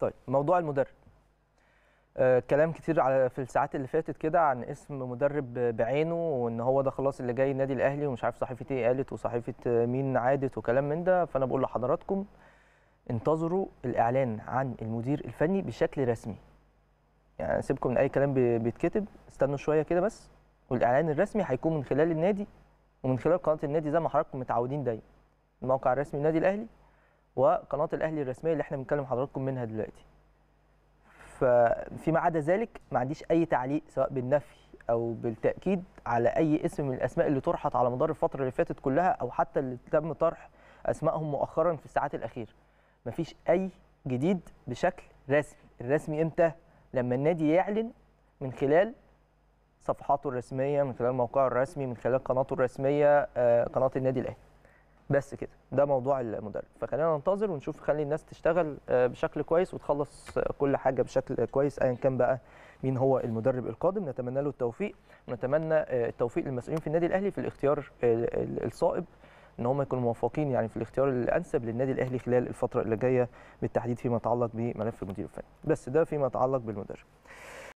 طيب موضوع المدرب آه، كلام كتير على في الساعات اللي فاتت كده عن اسم مدرب بعينه وان هو ده خلاص اللي جاي النادي الاهلي ومش عارف صحيفه ايه قالت وصحيفه مين عادت وكلام من ده فانا بقول لحضراتكم انتظروا الاعلان عن المدير الفني بشكل رسمي يعني سيبكم من اي كلام بيتكتب استنوا شويه كده بس والاعلان الرسمي هيكون من خلال النادي ومن خلال قناه النادي زي ما حضراتكم متعودين دايما الموقع الرسمي للنادي الاهلي وقناه الاهلي الرسميه اللي احنا بنكلم حضراتكم منها دلوقتي ففيما عدا ذلك ما عنديش اي تعليق سواء بالنفي او بالتاكيد على اي اسم من الاسماء اللي طرحت على مدار الفتره اللي فاتت كلها او حتى اللي تم طرح اسمائهم مؤخرا في الساعات الاخيره فيش اي جديد بشكل رسمي الرسمي امتى لما النادي يعلن من خلال صفحاته الرسميه من خلال موقعه الرسمي من خلال قناته الرسميه آه، قناه النادي الاهلي بس كده ده موضوع المدرب فخلينا ننتظر ونشوف خلي الناس تشتغل آه، بشكل كويس وتخلص آه، كل حاجه بشكل كويس ايا كان بقى مين هو المدرب القادم نتمنى له التوفيق ونتمنى آه، التوفيق للمسؤولين في النادي الاهلي في الاختيار الصائب ان هم يكونوا موفقين يعني في الاختيار الانسب للنادي الاهلي خلال الفتره اللي جايه بالتحديد فيما يتعلق بملف المدير الفني بس ده فيما يتعلق بالمدرب